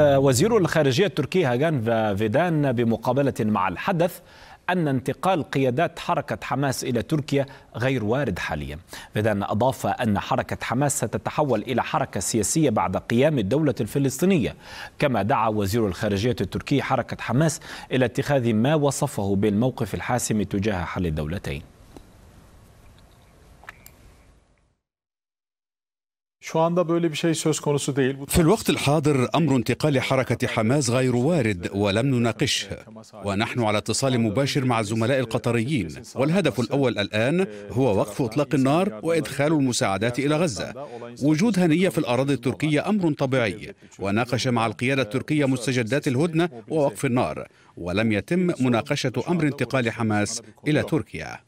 وزير الخارجية التركي هاجان فيدان بمقابلة مع الحدث أن انتقال قيادات حركة حماس إلى تركيا غير وارد حاليا فيدان أضاف أن حركة حماس ستتحول إلى حركة سياسية بعد قيام الدولة الفلسطينية كما دعا وزير الخارجية التركي حركة حماس إلى اتخاذ ما وصفه بالموقف الحاسم تجاه حل الدولتين في الوقت الحاضر أمر انتقال حركة حماس غير وارد ولم نناقشه ونحن على اتصال مباشر مع الزملاء القطريين والهدف الأول الآن هو وقف إطلاق النار وإدخال المساعدات إلى غزة وجود هنية في الأراضي التركية أمر طبيعي وناقش مع القيادة التركية مستجدات الهدنة ووقف النار ولم يتم مناقشة أمر انتقال حماس إلى تركيا